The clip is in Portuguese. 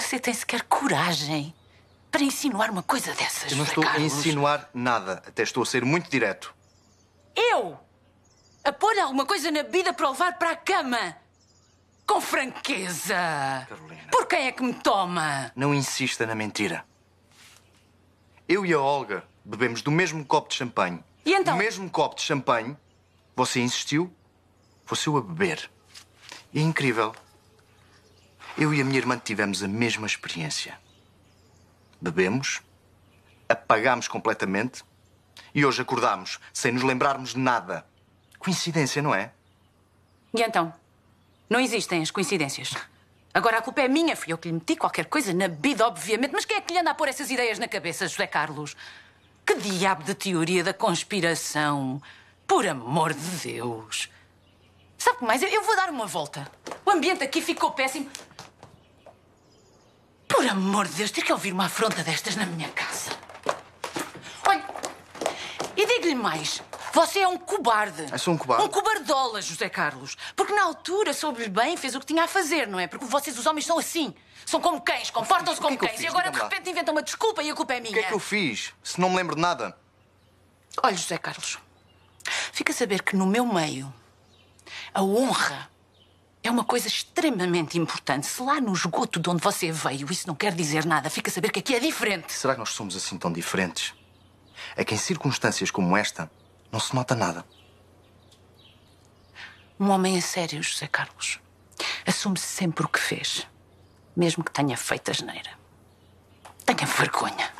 Você tem sequer coragem para insinuar uma coisa dessas, Eu não estou Carlos. a insinuar nada. Até estou a ser muito direto. Eu? A pôr alguma coisa na bebida para levar para a cama? Com franqueza! Carolina. Por quem é que me toma? Não insista na mentira. Eu e a Olga bebemos do mesmo copo de champanhe. E então? Do mesmo copo de champanhe, você insistiu, você o a beber. é incrível. Eu e a minha irmã tivemos a mesma experiência. Bebemos, apagámos completamente e hoje acordámos sem nos lembrarmos de nada. Coincidência, não é? E então? Não existem as coincidências. Agora a culpa é minha, fui eu que lhe meti qualquer coisa na bebida, obviamente. Mas quem é que lhe anda a pôr essas ideias na cabeça, José Carlos? Que diabo de teoria da conspiração? Por amor de Deus! Sabe o que mais? Eu vou dar uma volta. O ambiente aqui ficou péssimo. Por amor de Deus, ter que ouvir uma afronta destas na minha casa. Olha, e digo-lhe mais. Você é um cobarde. Eu ah, sou um cobarde? Um cobardola, José Carlos. Porque na altura soube-lhe bem, fez o que tinha a fazer, não é? Porque vocês, os homens, são assim. São como cães, comportam-se é como que que cães. e agora, de repente, inventam uma desculpa e a culpa é minha. O que é que eu fiz, se não me lembro de nada? Olha, José Carlos, fica a saber que no meu meio, a honra é uma coisa extremamente importante. Se lá no esgoto de onde você veio isso não quer dizer nada, fica a saber que aqui é diferente. Será que nós somos assim tão diferentes? É que em circunstâncias como esta não se nota nada. Um homem é sério, José Carlos. Assume sempre o que fez, mesmo que tenha feito a geneira. Tenha vergonha.